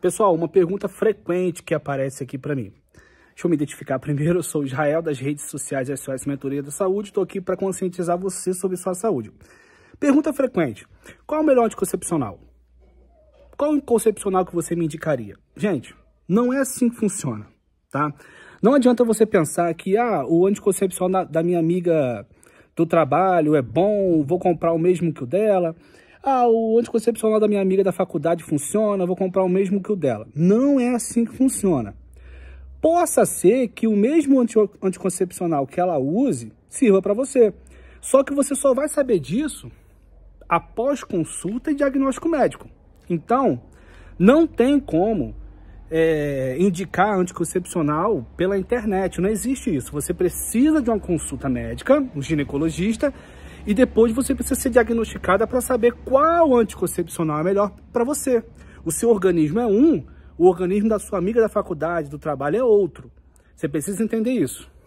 Pessoal, uma pergunta frequente que aparece aqui para mim. Deixa eu me identificar primeiro, eu sou Israel das redes sociais SOS Mentoria da Saúde, estou aqui para conscientizar você sobre sua saúde. Pergunta frequente, qual é o melhor anticoncepcional? Qual é anticoncepcional que você me indicaria? Gente, não é assim que funciona, tá? Não adianta você pensar que ah, o anticoncepcional da minha amiga do trabalho é bom, vou comprar o mesmo que o dela. Ah, o anticoncepcional da minha amiga da faculdade funciona, vou comprar o mesmo que o dela. Não é assim que funciona. Possa ser que o mesmo anti anticoncepcional que ela use sirva para você. Só que você só vai saber disso após consulta e diagnóstico médico. Então, não tem como é, indicar anticoncepcional pela internet. Não existe isso. Você precisa de uma consulta médica, um ginecologista, e depois você precisa ser diagnosticada para saber qual anticoncepcional é melhor para você. O seu organismo é um, o organismo da sua amiga da faculdade, do trabalho é outro. Você precisa entender isso.